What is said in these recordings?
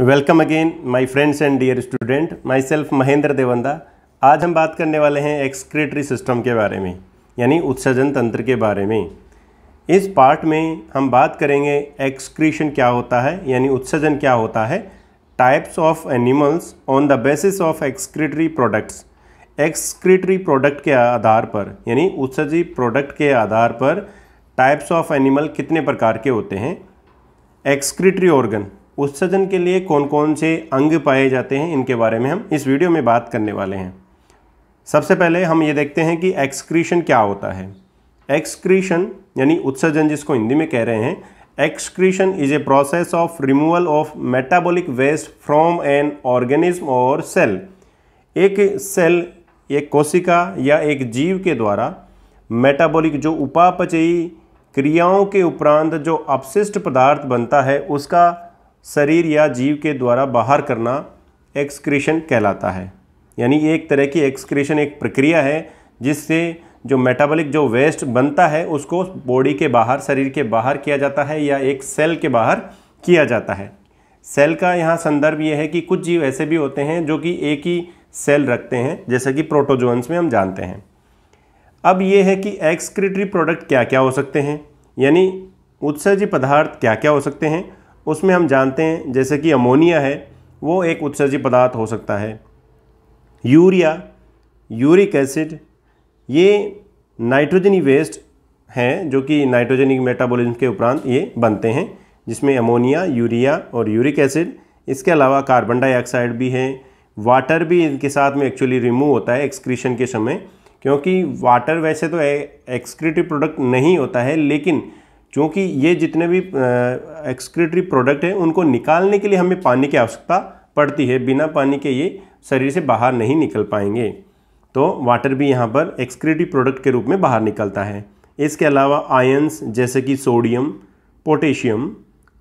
Welcome again my friends and dear student myself Mahendra Devanda आज हम बात करने वाले हैं एक्सक्रेटरी सिस्टम के बारे में यानी उत्सर्जन तंत्र के बारे में इस पार्ट में हम बात करेंगे एक्सक्रीशन क्या होता है यानी उत्सर्जन क्या होता है types of animals on the basis of excretory products excretory product के आधार पर यानी उत्सर्जी प्रोडक्ट के आधार पर टाइप्स ऑफ एनिमल कितने प्रकार के होते हैं एक्सक्रेटरी ऑर्गन उत्सर्जन के लिए कौन कौन से अंग पाए जाते हैं इनके बारे में हम इस वीडियो में बात करने वाले हैं सबसे पहले हम ये देखते हैं कि एक्सक्रीशन क्या होता है एक्सक्रीशन यानी उत्सर्जन जिसको हिंदी में कह रहे हैं excretion is a process of removal of metabolic waste from an organism और सेल एक सेल एक कोशिका या एक जीव के द्वारा मेटाबॉलिक जो उपापचयी क्रियाओं के उपरांत जो अपशिष्ट पदार्थ बनता है उसका शरीर या जीव के द्वारा बाहर करना एक्सक्रीशन कहलाता है यानी एक तरह की एक्सक्रीशन एक प्रक्रिया है जिससे जो मेटाबॉलिक जो वेस्ट बनता है उसको बॉडी के बाहर शरीर के बाहर किया जाता है या एक सेल के बाहर किया जाता है सेल का यहाँ संदर्भ ये है कि कुछ जीव ऐसे भी होते हैं जो कि एक ही सेल रखते हैं जैसे कि प्रोटोजोन्स में हम जानते हैं अब ये है कि एक्सक्रीटरी प्रोडक्ट क्या क्या हो सकते हैं यानी उत्सर्जी पदार्थ क्या क्या हो सकते हैं उसमें हम जानते हैं जैसे कि अमोनिया है वो एक उत्सर्जी पदार्थ हो सकता है यूरिया यूरिक एसिड ये नाइट्रोजनी वेस्ट हैं जो कि नाइट्रोजनिक मेटाबॉलिज्म के उपरांत ये बनते हैं जिसमें अमोनिया यूरिया और यूरिक एसिड इसके अलावा कार्बन डाइऑक्साइड भी है वाटर भी इनके साथ में एक्चुअली रिमूव होता है एक्सक्रीशन के समय क्योंकि वाटर वैसे तो एक्सक्रीटिव प्रोडक्ट नहीं होता है लेकिन क्योंकि ये जितने भी एक्सक्रीटरी प्रोडक्ट हैं उनको निकालने के लिए हमें पानी की आवश्यकता पड़ती है बिना पानी के ये शरीर से बाहर नहीं निकल पाएंगे तो वाटर भी यहाँ पर एक्सक्रीटरी प्रोडक्ट के रूप में बाहर निकलता है इसके अलावा आयंस जैसे कि sodium potassium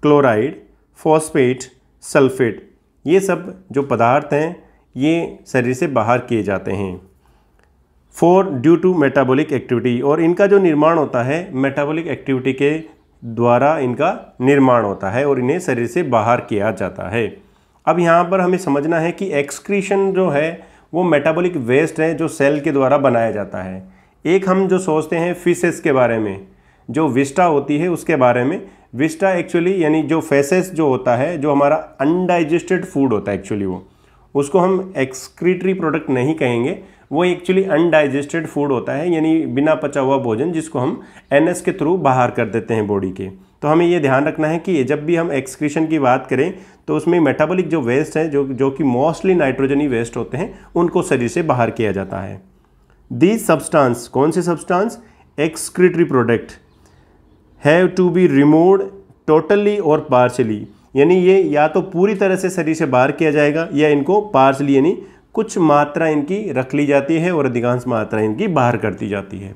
chloride phosphate sulphate ये सब जो पदार्थ हैं ये शरीर से बाहर किए जाते हैं for due to metabolic activity और इनका जो निर्माण होता है मेटाबॉलिक एक्टिविटी के द्वारा इनका निर्माण होता है और इन्हें शरीर से बाहर किया जाता है अब यहाँ पर हमें समझना है कि एक्सक्रीशन जो है वो मेटाबॉलिक वेस्ट है जो सेल के द्वारा बनाया जाता है एक हम जो सोचते हैं फिशेस के बारे में जो विस्टा होती है उसके बारे में विस्टा एक्चुअली यानी जो फेसेस जो होता है जो हमारा अनडाइजेस्टेड फूड होता है एक्चुअली वो उसको हम एक्सक्रीटरी प्रोडक्ट नहीं कहेंगे वो एक्चुअली अनडाइजेस्टेड फूड होता है यानी बिना पचा हुआ भोजन जिसको हम एन के थ्रू बाहर कर देते हैं बॉडी के तो हमें ये ध्यान रखना है कि जब भी हम एक्सक्रीशन की बात करें तो उसमें मेटाबॉलिक जो वेस्ट है जो जो कि मोस्टली नाइट्रोजनी वेस्ट होते हैं उनको शरीर से बाहर किया जाता है दी सब्सटांस कौन से substance excretory product have to be remove totally और पार्शली यानी ये या तो पूरी तरह से शरीर से बाहर किया जाएगा या इनको पार्सली यानी कुछ मात्रा इनकी रख ली जाती है और अधिकांश मात्रा इनकी बाहर कर दी जाती है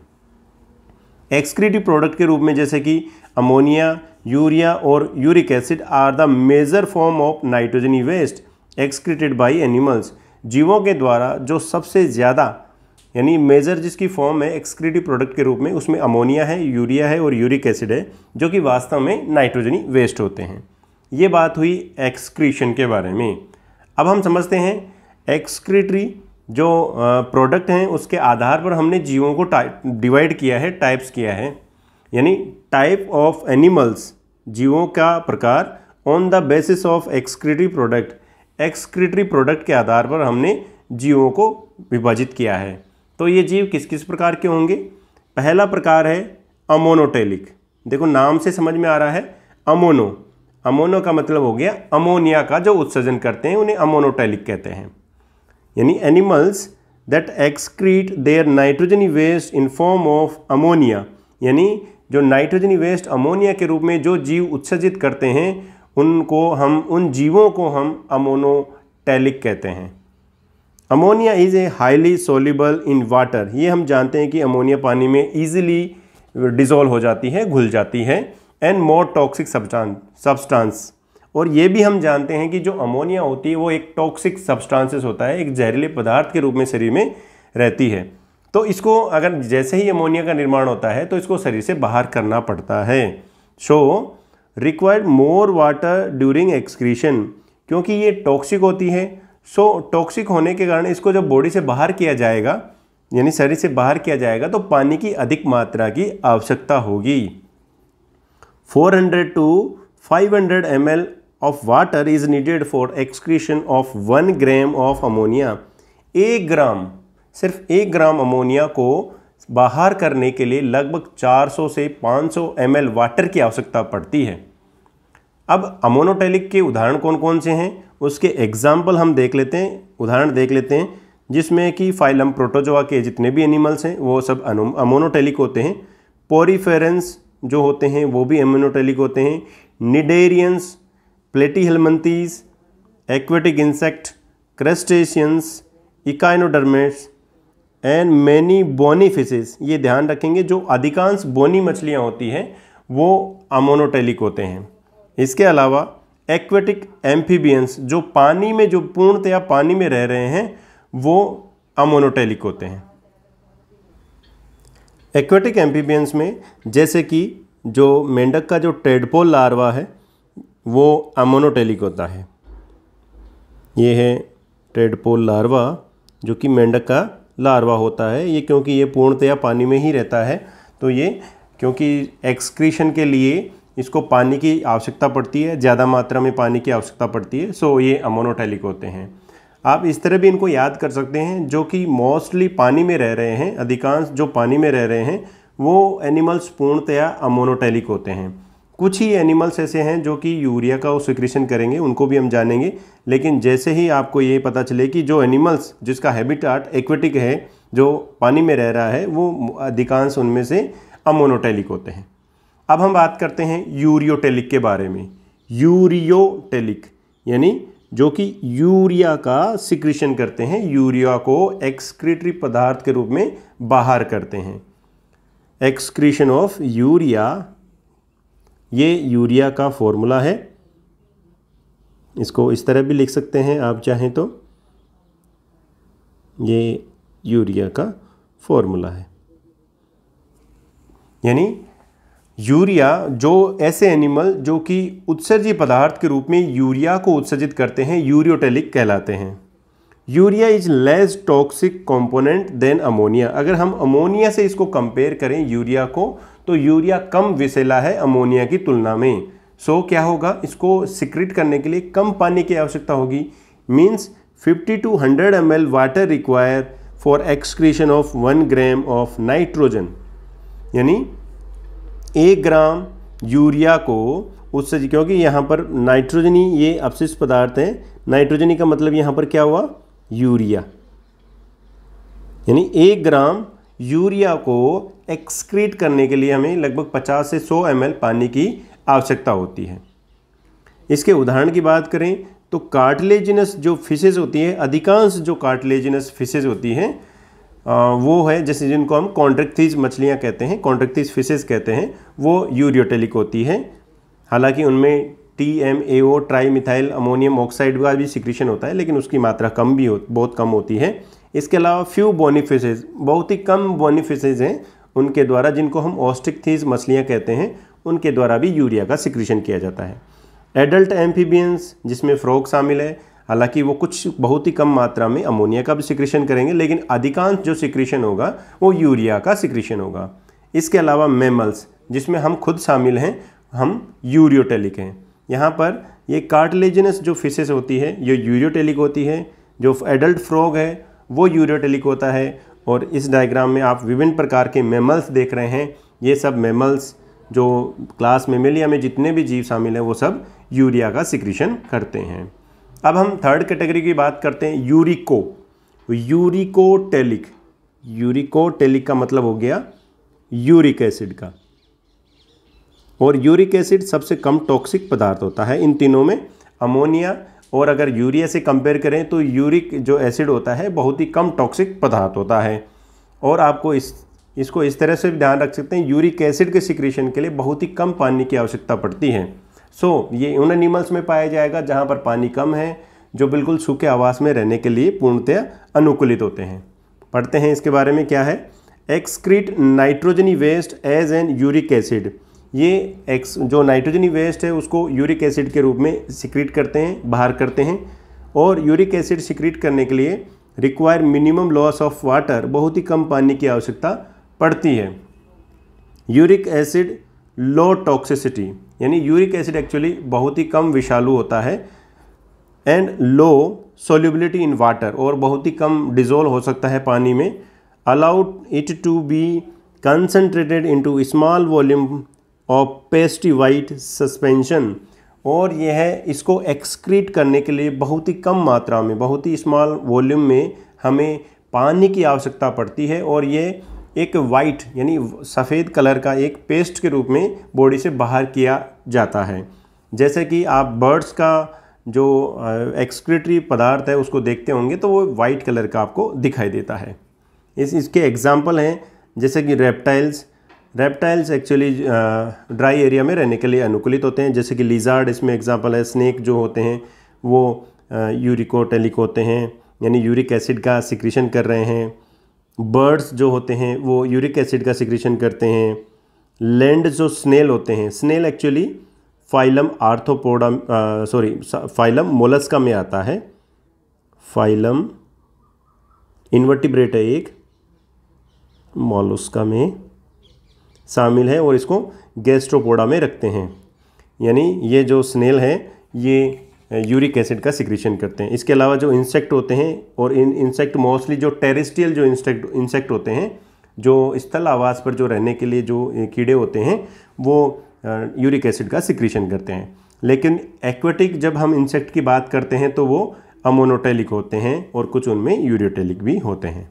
एक्सक्रीटिव प्रोडक्ट के रूप में जैसे कि अमोनिया यूरिया और uric acid are the major form of nitrogenous waste excreted by animals जीवों के द्वारा जो सबसे ज़्यादा यानी मेजर जिसकी फॉर्म है एक्सक्रीटिव प्रोडक्ट के रूप में उसमें अमोनिया है यूरिया है और यूरिक एसिड है जो कि वास्तव में नाइट्रोजनी वेस्ट होते हैं ये बात हुई एक्सक्रीशन के बारे में अब हम समझते हैं एक्सक्रीटरी जो प्रोडक्ट हैं उसके आधार पर हमने जीवों को डिवाइड किया है टाइप्स किया है यानी टाइप ऑफ एनिमल्स जीवों का प्रकार on the basis of excretory product excretory product के आधार पर हमने जीवों को विभाजित किया है तो ये जीव किस किस प्रकार के होंगे पहला प्रकार है अमोनोटेलिक देखो नाम से समझ में आ रहा है अमोनो अमोनो का मतलब हो गया अमोनिया का जो उत्सर्जन करते हैं उन्हें अमोनोटैलिक कहते हैं यानी animals that excrete their nitrogenous waste in form of ammonia यानी जो नाइट्रोजनी वेस्ट अमोनिया के रूप में जो जीव उत्सर्जित करते हैं उनको हम उन जीवों को हम अमोनोटैलिक कहते हैं ammonia is a highly soluble in water ये हम जानते हैं कि अमोनिया पानी में ईजिली डिज़ोल्व हो जाती है घुल जाती है एंड मोर टॉक्सिक सब्सटेंस और ये भी हम जानते हैं कि जो अमोनिया होती है वो एक टॉक्सिक सब्सटेंसेस होता है एक जहरीले पदार्थ के रूप में शरीर में रहती है तो इसको अगर जैसे ही अमोनिया का निर्माण होता है तो इसको शरीर से बाहर करना पड़ता है so required more water during excretion क्योंकि ये टॉक्सिक होती है सो so, टॉक्सिक होने के कारण इसको जब बॉडी से बाहर किया जाएगा यानी शरीर से बाहर किया जाएगा तो पानी की अधिक मात्रा की आवश्यकता होगी 400 to 500 ml of water is needed for excretion of 1 gram of ammonia. 1 ग्राम सिर्फ 1 ग्राम अमोनिया को बाहर करने के लिए लगभग 400 से 500 ml वाटर की आवश्यकता पड़ती है अब अमोनोटेलिक के उदाहरण कौन कौन से हैं उसके एग्जाम्पल हम देख लेते हैं उदाहरण देख लेते हैं जिसमें कि फाइलम प्रोटोजोआ के जितने भी एनिमल्स हैं वो सब अमोनोटेलिक होते हैं पोरीफेरेंस जो होते हैं वो भी एम्यूनोटेलिक होते हैं cnidarians platyhelminthes aquatic insect crustaceans echinoderms and many bony fishes ये ध्यान रखेंगे जो अधिकांश बोनी मछलियाँ होती हैं वो अमोनोटेलिक होते हैं इसके अलावा एक्वेटिक एम्फीबियंस जो पानी में जो पूर्णतया पानी में रह रहे हैं वो अमोनोटेलिक होते हैं एक्वेटिक एम्पीबियंस में जैसे कि जो मेंढक का जो ट्रेडपोल लार्वा है वो अमोनोटेलिक होता है ये है ट्रेडपोल लार्वा जो कि मेंढक का लार्वा होता है ये क्योंकि ये पूर्णतया पानी में ही रहता है तो ये क्योंकि एक्सक्रीशन के लिए इसको पानी की आवश्यकता पड़ती है ज़्यादा मात्रा में पानी की आवश्यकता पड़ती है सो ये अमोनोटेलिक होते हैं आप इस तरह भी इनको याद कर सकते हैं जो कि मोस्टली पानी में रह रहे हैं अधिकांश जो पानी में रह रहे हैं वो एनिमल्स पूर्णतया अमोनोटेलिक होते हैं कुछ ही एनिमल्स ऐसे हैं जो कि यूरिया का सिक्रेशन करेंगे उनको भी हम जानेंगे लेकिन जैसे ही आपको ये पता चले कि जो एनिमल्स जिसका हैबिटाट एक्वेटिक है जो पानी में रह रहा है वो अधिकांश उनमें से अमोनोटेलिक होते हैं अब हम बात करते हैं यूरियोटेलिक के बारे में यूरियोटेलिक यानी जो कि यूरिया का सिक्रीशन करते हैं यूरिया को एक्सक्रीटरी पदार्थ के रूप में बाहर करते हैं एक्सक्रीशन ऑफ यूरिया ये यूरिया का फॉर्मूला है इसको इस तरह भी लिख सकते हैं आप चाहें तो ये यूरिया का फॉर्मूला है यानी यूरिया जो ऐसे एनिमल जो कि उत्सर्जी पदार्थ के रूप में यूरिया को उत्सर्जित करते हैं यूरियोटेलिक कहलाते हैं urea is less toxic component than ammonia अगर हम अमोनिया से इसको कंपेयर करें यूरिया को तो यूरिया कम विषैला है अमोनिया की तुलना में सो so, क्या होगा इसको सिक्रिट करने के लिए कम पानी की आवश्यकता होगी means 50 to 100 M L water require for excretion of one gram of nitrogen यानी एक ग्राम यूरिया को उससे क्योंकि यहाँ पर नाइट्रोजनी ये अपशिष्ट पदार्थ हैं नाइट्रोजनी का मतलब यहाँ पर क्या हुआ यूरिया यानी एक ग्राम यूरिया को एक्सक्रीट करने के लिए हमें लगभग 50 से 100 एम पानी की आवश्यकता होती है इसके उदाहरण की बात करें तो कार्टिलेजिनस जो फिशेज होती है अधिकांश जो कार्टिलेजिनस फिशेज होती हैं वो है जैसे जिनको हम कॉन्ट्रेक्थिज मछलियाँ कहते हैं कॉन्ट्रेक्थिज फिशेज कहते हैं वो यूरियोटेलिक होती है हालांकि उनमें T M A O trimethyl ammonium oxide का भी सिक्रीशन होता है लेकिन उसकी मात्रा कम भी हो बहुत कम होती है इसके अलावा फ्यू बोनीफिशेज बहुत ही कम बोनीफिशेज हैं उनके द्वारा जिनको हम थीज मछलियाँ कहते हैं उनके द्वारा भी यूरिया का सिक्रीशन किया जाता है एडल्ट एम्फीबियंस जिसमें फ्रॉक शामिल है हालांकि वो कुछ बहुत ही कम मात्रा में अमोनिया का भी सिक्रेशन करेंगे लेकिन अधिकांश जो सिक्रेशन होगा वो यूरिया का सिक्रेशन होगा इसके अलावा मेमल्स जिसमें हम खुद शामिल हैं हम यूरियोटेलिक हैं यहाँ पर ये कार्टिलेजनस जो फिशेस होती है ये यूरियोटेलिक होती है जो एडल्ट फ्रॉग है वो यूरियोटेलिक होता है और इस डायग्राम में आप विभिन्न प्रकार के मेमल्स देख रहे हैं ये सब मेमल्स जो क्लास मेमेलिया में जितने भी जीव शामिल हैं वो सब यूरिया का सिक्रीशन करते हैं अब हम थर्ड कैटेगरी की बात करते हैं यूरिको यूरिकोटेलिक यूरिकोटेलिक का मतलब हो गया यूरिक एसिड का और यूरिक एसिड सबसे कम टॉक्सिक पदार्थ होता है इन तीनों में अमोनिया और अगर यूरिया से कंपेयर करें तो यूरिक जो एसिड होता है बहुत ही कम टॉक्सिक पदार्थ होता है और आपको इस इसको इस तरह से ध्यान रख सकते हैं यूरिक एसिड के सिक्रेशन के लिए बहुत ही कम पानी की आवश्यकता पड़ती है सो so, ये उन एनिमल्स में पाया जाएगा जहाँ पर पानी कम है जो बिल्कुल सूखे आवास में रहने के लिए पूर्णतया अनुकूलित होते हैं पढ़ते हैं इसके बारे में क्या है excrete nitrogenous waste as an uric acid ये एक्स जो नाइट्रोजनी वेस्ट है उसको यूरिक एसिड के रूप में सिक्रीट करते हैं बाहर करते हैं और यूरिक एसिड सिक्रीट करने के लिए require minimum loss of water बहुत ही कम पानी की आवश्यकता पड़ती है यूरिक एसिड लो टॉक्सिसिटी यानी यूरिक एसिड एक्चुअली बहुत ही कम विषालु होता है and low solubility in water और बहुत ही कम डिजोल्व हो सकता है पानी में allowed it to be concentrated in to small volume of pasty white suspension और यह इसको एक्सक्रीट करने के लिए बहुत ही कम मात्रा में बहुत ही स्मॉल वॉल्यूम में हमें पानी की आवश्यकता पड़ती है और ये एक वाइट यानी सफ़ेद कलर का एक पेस्ट के रूप में बॉडी से बाहर किया जाता है जैसे कि आप बर्ड्स का जो एक्सक्रेटरी पदार्थ है उसको देखते होंगे तो वो वाइट कलर का आपको दिखाई देता है इस इसके एग्जाम्पल हैं जैसे कि reptiles reptiles actually dry area में रहने के लिए अनुकूलित होते हैं जैसे कि लिजार्ड इसमें एग्जाम्पल है स्नैक जो होते हैं वो यूरिकोटेलिक होते हैं यानी यूरिक एसिड का सिक्रीशन कर रहे हैं बर्ड्स जो होते हैं वो यूरिक एसिड का सिक्रेशन करते हैं लैंड जो स्नेल होते हैं snail actually phylum arthropoda sorry phylum mollusca में आता है फाइलम इन्वर्टिब्रेट है एक मोलस्का में शामिल है और इसको गैस्ट्रोपोडा में रखते हैं यानी ये जो स्नेल है ये यूरिक एसिड का सिक्रीशन करते हैं इसके अलावा जो इंसेक्ट होते हैं और इन इंसेक्ट मोस्टली जो टेरिस्ट्रियल जो इंसेक्ट इंसेक्ट होते हैं जो स्थल आवास पर जो रहने के लिए जो कीड़े होते हैं वो यूरिक एसिड का सिक्रीशन करते हैं लेकिन एक्वेटिक जब हम इंसेक्ट की बात करते हैं तो वो अमोनोटेलिक होते हैं और कुछ उनमें यूरियोटेलिक भी होते हैं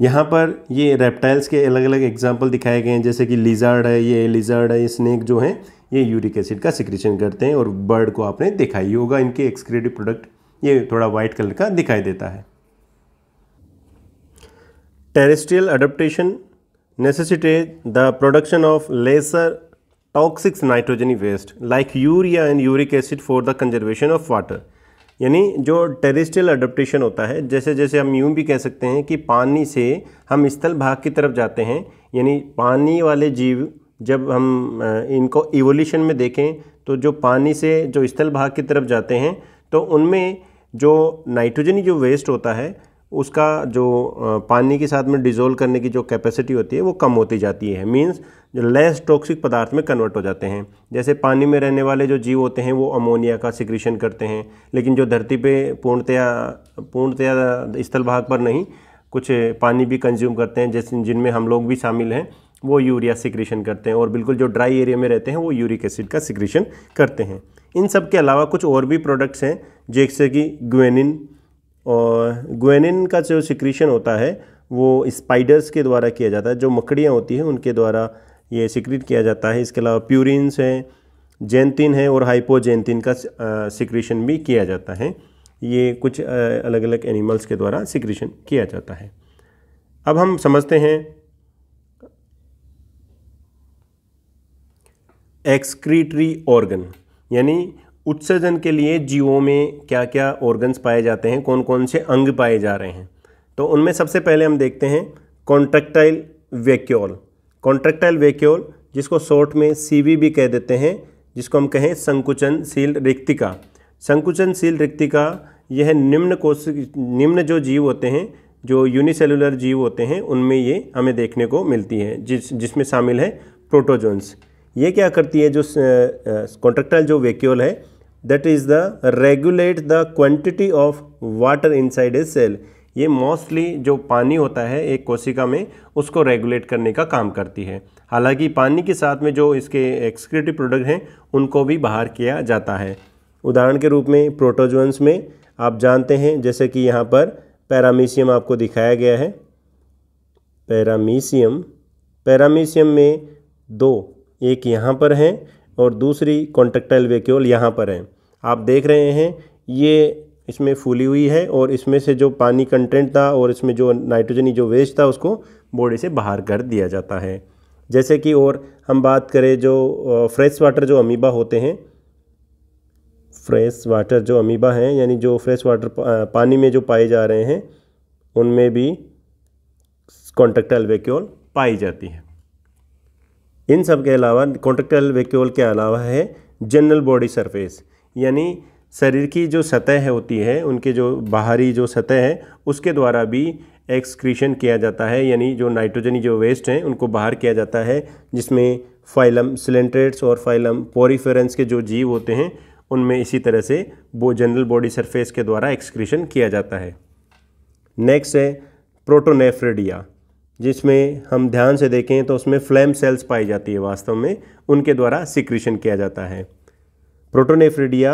यहाँ पर ये रेप्टाइल्स के अलग अलग एग्जाम्पल दिखाए गए हैं जैसे कि लिजार्ड है ये लिजार्ड है ये स्नेक जो हैं ये यूरिक एसिड का सिक्रेशन करते हैं और बर्ड को आपने दिखाई ही होगा इनके एक्सक्रेटिव प्रोडक्ट ये थोड़ा वाइट कलर का दिखाई देता है terrestrial adaptation necessitate the production of lesser toxics nitrogenous waste like urea and uric acid for the conservation of water यानी जो टेरिस्टल अडोप्टेशन होता है जैसे जैसे हम यूँ भी कह सकते हैं कि पानी से हम स्थल भाग की तरफ जाते हैं यानी पानी वाले जीव जब हम इनको इवोल्यूशन में देखें तो जो पानी से जो स्थल भाग की तरफ जाते हैं तो उनमें जो नाइट्रोजनी जो वेस्ट होता है उसका जो पानी के साथ में डिज़ोल्व करने की जो कैपेसिटी होती है वो कम होती जाती है मींस जो लेस टॉक्सिक पदार्थ में कन्वर्ट हो जाते हैं जैसे पानी में रहने वाले जो जीव होते हैं वो अमोनिया का सिक्रीशन करते हैं लेकिन जो धरती पे पूर्णतया पूर्णतया स्थल भाग पर नहीं कुछ पानी भी कंज्यूम करते हैं जैसे जिनमें हम लोग भी शामिल हैं वो यूरिया सिक्रीशन करते हैं और बिल्कुल जो ड्राई एरिया में रहते हैं वो यूरिक एसिड का सिक्रीशन करते हैं इन सब के अलावा कुछ और भी प्रोडक्ट्स हैं जैसे कि ग्वेनिन और ग्वेनिन का जो सिक्रीशन होता है वो स्पाइडर्स के द्वारा किया जाता है जो मकड़ियाँ होती हैं उनके द्वारा ये सिक्रीट किया जाता है इसके अलावा प्यूरिन्स हैं जेंतिन है और हाइपोजेंतिन का सिक्रीशन भी किया जाता है ये कुछ अलग अलग एनिमल्स के द्वारा सिक्रीशन किया जाता है अब हम समझते हैं एक्सक्रीटरी ऑर्गन यानी उत्सर्जन के लिए जीवों में क्या क्या ऑर्गन्स पाए जाते हैं कौन कौन से अंग पाए जा रहे हैं तो उनमें सबसे पहले हम देखते हैं कॉन्ट्रैक्टाइल वेक्योल कॉन्ट्रेक्टाइल वेक्योल जिसको शॉर्ट में सीवी भी कह देते हैं जिसको हम कहें संकुचनशील रिक्तिका संकुचनशील रिक्तिका यह निम्न कोश निम्न जो जीव होते हैं जो यूनिसेलुलर जीव होते हैं उनमें ये हमें देखने को मिलती है जिस जिसमें शामिल है प्रोटोजोन्स ये क्या करती है जो कॉन्ट्रेक्टाइल जो वेक्योल है that is the regulate the quantity of water inside a cell ये मोस्टली जो पानी होता है एक कोशिका में उसको रेगुलेट करने का काम करती है हालांकि पानी के साथ में जो इसके एक्सक्रेटिव प्रोडक्ट हैं उनको भी बाहर किया जाता है उदाहरण के रूप में प्रोटोजोन्स में आप जानते हैं जैसे कि यहाँ पर पैरामीशियम आपको दिखाया गया है पैरामीशियम पैरामीशियम में दो एक यहाँ पर हैं और दूसरी कॉन्टेक्टाइल वेक्यूल यहाँ पर है आप देख रहे हैं ये इसमें फूली हुई है और इसमें से जो पानी कंटेंट था और इसमें जो नाइट्रोजनी जो वेस्ट था उसको बॉडी से बाहर कर दिया जाता है जैसे कि और हम बात करें जो फ्रेश वाटर जो अमीबा होते हैं फ्रेश वाटर जो अमीबा हैं यानी जो फ्रेश वाटर पानी में जो पाए जा रहे हैं उनमें भी कॉन्ट्रेक्टल वेक्यूल पाई जाती है इन सब के अलावा कॉन्ट्रेक्टल वेक्यूल के अलावा है जनरल बॉडी सरफेस यानी शरीर की जो सतह है होती है उनके जो बाहरी जो सतह है उसके द्वारा भी एक्सक्रीशन किया जाता है यानी जो नाइट्रोजनी जो वेस्ट हैं उनको बाहर किया जाता है जिसमें फाइलम सिलेंट्रेट्स और फाइलम पोरीफेरेंस के जो जीव होते हैं उनमें इसी तरह से वो जनरल बॉडी सरफेस के द्वारा एक्सक्रीशन किया जाता है नेक्स्ट है प्रोटोनेफ्रेडिया जिसमें हम ध्यान से देखें तो उसमें फ्लैम सेल्स पाई जाती है वास्तव में उनके द्वारा सिक्रीशन किया जाता है protonephridia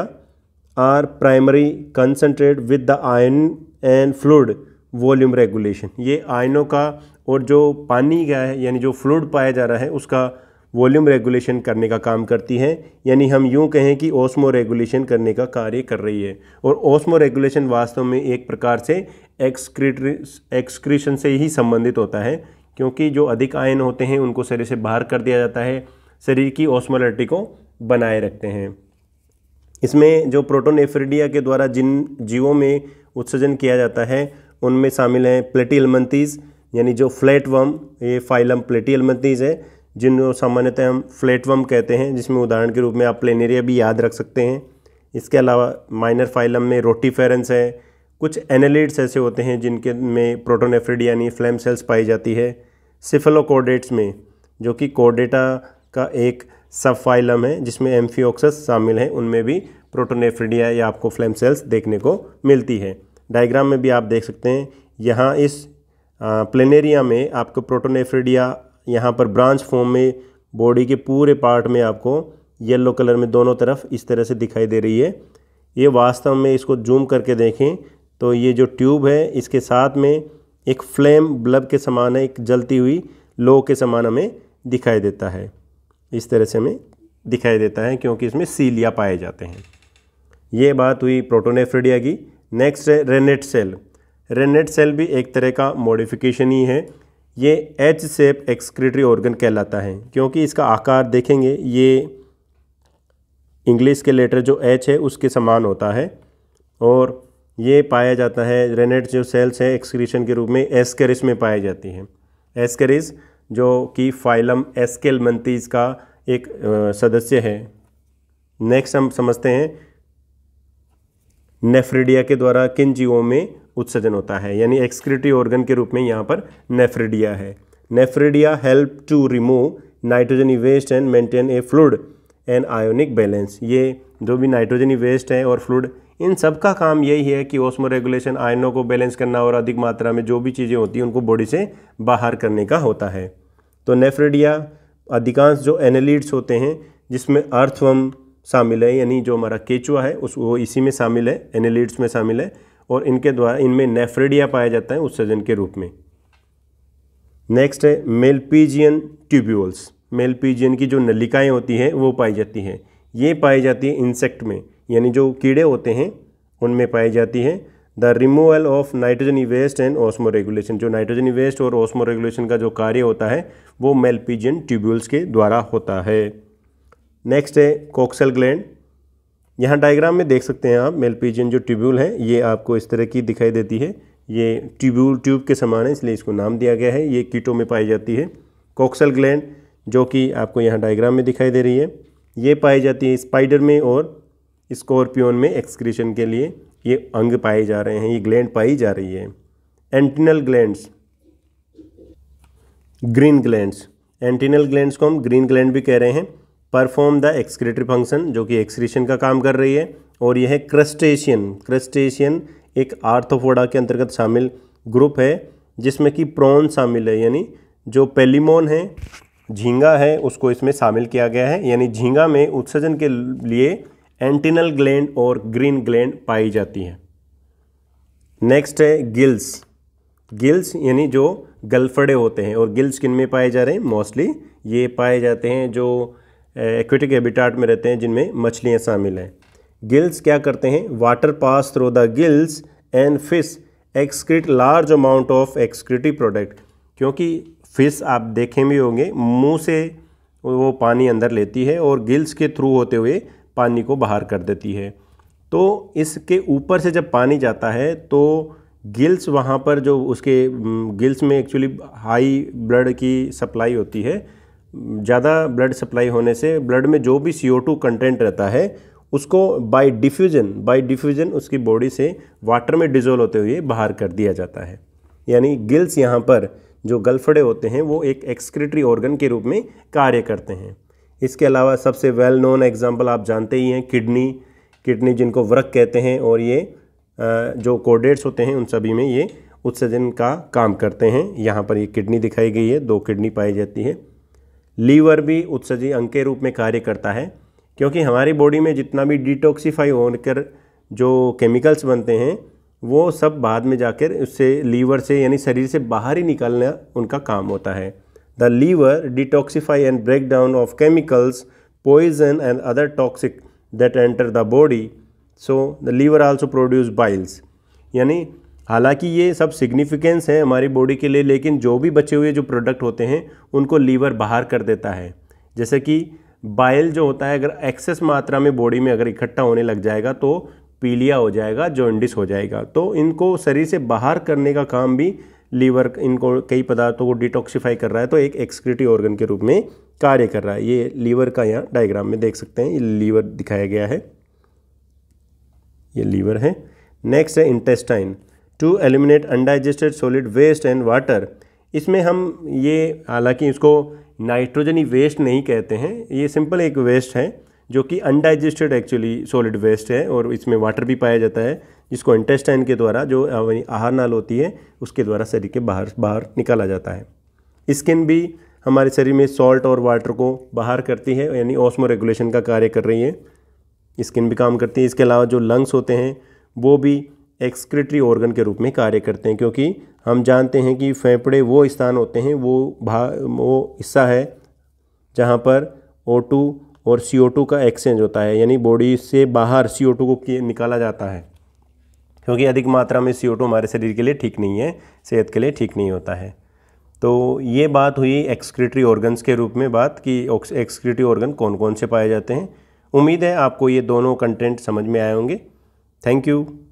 are primary concentrate with the ion and fluid volume regulation ये आयनों का और जो पानी का है यानी जो फ्लूड पाया जा रहा है उसका वॉल्यूम रेगुलेशन करने का काम करती है यानी हम यूँ कहें कि ओस्मो रेगुलेशन करने का कार्य कर रही है और ओस्मो रेगुलेशन वास्तव में एक प्रकार से एक्सक्रीटरी एक्सक्रीशन से ही संबंधित होता है क्योंकि जो अधिक आयन होते हैं उनको शरीर से बाहर कर दिया जाता है शरीर की ओस्मोलिटी को बनाए रखते हैं इसमें जो प्रोटोन एफ्रिडिया के द्वारा जिन जीवों में उत्सर्जन किया जाता है उनमें शामिल हैं प्लेटी अलमंतीज यानी जो फ्लैट ये फाइलम प्लेटी अलमंतीज है जिनको सामान्यतः हम फ्लैट कहते हैं जिसमें उदाहरण के रूप में आप प्लेनेरिया भी याद रख सकते हैं इसके अलावा माइनर फाइलम में रोटीफेरेंस है कुछ एनालिड्स ऐसे होते हैं जिनके में प्रोटोन प्रोटोनेफ्रिड यानी फ्लैम सेल्स पाई जाती है सिफलोकोडेट्स में जो कि कोडेटा का एक सब फाइलम है जिसमें एम्फियोक्सस शामिल हैं उनमें भी प्रोटोनेफ्रिडिया या आपको फ्लेम सेल्स देखने को मिलती है डायग्राम में भी आप देख सकते हैं यहाँ इस प्लेनेरिया में आपको प्रोटोनेफ्रिडिया यहाँ पर ब्रांच फॉर्म में बॉडी के पूरे पार्ट में आपको येलो कलर में दोनों तरफ इस तरह से दिखाई दे रही है ये वास्तव में इसको जूम करके देखें तो ये जो ट्यूब है इसके साथ में एक फ्लेम ब्लब के समान है एक जलती हुई लो के समान हमें दिखाई देता है इस तरह से हमें दिखाई देता है क्योंकि इसमें सीलिया पाए जाते हैं ये बात हुई प्रोटोनेफ्रिडिया की नेक्स्ट है रेनेट सेल रेनेट सेल भी एक तरह का मॉडिफिकेशन ही है ये एच सेप एक्सक्रीटरी ऑर्गन कहलाता है क्योंकि इसका आकार देखेंगे ये इंग्लिश के लेटर जो एच है उसके समान होता है और ये पाया जाता है रेनेट जो सेल्स हैं एक्सक्रीशन के रूप में एस्करिस में पाई जाती हैं एस्करिस जो कि फाइलम एस्केल मंतीज का एक सदस्य है नेक्स्ट हम समझते हैं नेफ्रिडिया के द्वारा किन जीवों में उत्सर्जन होता है यानी एक्सक्रिटिव ऑर्गन के रूप में यहाँ पर नेफ्रिडिया है nephridia help to remove nitrogenous waste and maintain a fluid and ionic balance ये जो भी नाइट्रोजनी वेस्ट है और फ्लूड इन सब का काम यही है कि ओस्मो रेगुलेशन आयनों को बैलेंस करना और अधिक मात्रा में जो भी चीज़ें होती हैं उनको बॉडी से बाहर करने का होता है तो नेफ्रेडिया अधिकांश जो एनालिड्स होते हैं जिसमें अर्थवम शामिल है यानी जो हमारा केचुआ है उस वो इसी में शामिल है एनालिड्स में शामिल है और इनके द्वारा इनमें नेफ्रेडिया पाया जाता है उत्सर्जन के रूप में नेक्स्ट है मेलपीजियन ट्यूब्यूल्स मेलपीजियन की जो नलिकाएँ होती हैं वो पाई जाती हैं ये पाई जाती है इंसेक्ट में यानी जो कीड़े होते हैं उनमें पाई जाती है the removal of nitrogen waste and osmoregulation जो नाइट्रोजन वेस्ट और ऑस्मो रेगुलेशन का जो कार्य होता है वो मेलपीजियन ट्यूब्यूल्स के द्वारा होता है नेक्स्ट है कोक्सल ग्लैंड यहाँ डायग्राम में देख सकते हैं आप मेलपीजियन जो ट्यूब्यूल है ये आपको इस तरह की दिखाई देती है ये ट्यूब्यूल ट्यूब के समान है इसलिए इसको नाम दिया गया है ये कीटों में पाई जाती है कोक्सल ग्लैंड जो कि आपको यहाँ डायग्राम में दिखाई दे रही है ये पाई जाती है स्पाइडर में और स्कॉर्पियोन में एक्सक्रीशन के लिए ये अंग पाए जा रहे हैं ये ग्लैंड पाई जा रही है antennal glands green glands antennal glands को हम ग्रीन ग्लैंड भी कह रहे हैं परफॉर्म द एक्सक्रेटरी फंक्शन जो कि एक्सक्रीशन का काम कर रही है और यह है क्रस्टेशियन क्रस्टेशियन एक आर्थोफोडा के अंतर्गत शामिल ग्रुप है जिसमें कि प्रॉन शामिल है यानी जो पेलीमोन है झींगा है उसको इसमें शामिल किया गया है यानी झींगा में उत्सर्जन के लिए एंटिनल ग्लैंड और ग्रीन ग्लैंड पाई जाती है नेक्स्ट है गिल्स गिल्स यानी जो गलफड़े होते हैं और गिल्स किन में पाए जा रहे हैं मोस्टली ये पाए जाते हैं जो एक्विटिक हैबिटाट में रहते हैं जिनमें मछलियाँ शामिल हैं गिल्स क्या करते हैं water pass through the gills and fish excrete large amount of excretive product क्योंकि फिश आप देखे भी होंगे मुंह से वो पानी अंदर लेती है और गिल्स के थ्रू होते हुए पानी को बाहर कर देती है तो इसके ऊपर से जब पानी जाता है तो गिल्स वहाँ पर जो उसके गिल्स में एक्चुअली हाई ब्लड की सप्लाई होती है ज़्यादा ब्लड सप्लाई होने से ब्लड में जो भी सी कंटेंट रहता है उसको बाय डिफ्यूजन बाय डिफ्यूजन उसकी बॉडी से वाटर में डिजोल्व होते हुए बाहर कर दिया जाता है यानी गिल्स यहाँ पर जो गलफड़े होते हैं वो एक एक्सक्रेटरी ऑर्गन के रूप में कार्य करते हैं इसके अलावा सबसे वेल नोन एग्ज़ाम्पल आप जानते ही हैं किडनी किडनी जिनको वर्क कहते हैं और ये जो कोडेट्स होते हैं उन सभी में ये उत्सर्जन का काम करते हैं यहाँ पर ये किडनी दिखाई गई है दो किडनी पाई जाती है लीवर भी उत्सर्जी अंग के रूप में कार्य करता है क्योंकि हमारी बॉडी में जितना भी डिटॉक्सीफाई होकर जो केमिकल्स बनते हैं वो सब बाद में जाकर उससे लीवर से यानी शरीर से बाहर ही निकलना उनका काम होता है The liver detoxify and down of chemicals, poison and other toxic that enter the body. So the liver also produce biles यानी हालांकि ये सब सिग्निफिकेंस है हमारी बॉडी के लिए लेकिन जो भी बचे हुए जो प्रोडक्ट होते हैं उनको लीवर बाहर कर देता है जैसे कि बाइल जो होता है अगर एक्सेस मात्रा में बॉडी में अगर इकट्ठा होने लग जाएगा तो पीलिया हो जाएगा जॉन्डिस हो जाएगा तो इनको शरीर से बाहर करने का काम भी लीवर इनको कई पदार्थों को डिटॉक्सीफाई कर रहा है तो एक एक्सक्रिटिव ऑर्गन के रूप में कार्य कर रहा है ये लीवर का यहाँ डायग्राम में देख सकते हैं ये लीवर दिखाया गया है ये लीवर है नेक्स्ट है intestine to eliminate undigested solid waste and water इसमें हम ये हालांकि इसको नाइट्रोजनी वेस्ट नहीं कहते हैं ये सिंपल एक वेस्ट है जो कि अनडाइजेस्टेड एक्चुअली सॉलिड वेस्ट है और इसमें वाटर भी पाया जाता है जिसको इंटेस्टाइन के द्वारा जो आहार नाल होती है उसके द्वारा शरीर के बाहर बाहर निकाला जाता है स्किन भी हमारे शरीर में सॉल्ट और वाटर को बाहर करती है यानी ऑस्मो रेगुलेशन का कार्य कर रही है स्किन भी काम करती है इसके अलावा जो लंग्स होते हैं वो भी एक्सक्रेटरी ऑर्गन के रूप में कार्य करते हैं क्योंकि हम जानते हैं कि फेफड़े वो स्थान होते हैं वो भा वो हिस्सा है जहाँ पर ओ टू और CO2 का एक्सचेंज होता है यानी बॉडी से बाहर CO2 को निकाला जाता है क्योंकि अधिक मात्रा में CO2 हमारे शरीर के लिए ठीक नहीं है सेहत के लिए ठीक नहीं होता है तो ये बात हुई एक्सक्रीटरी ऑर्गन्स के रूप में बात कि एक्सक्रीटरी ऑर्गन कौन कौन से पाए जाते हैं उम्मीद है आपको ये दोनों कंटेंट समझ में आए होंगे थैंक यू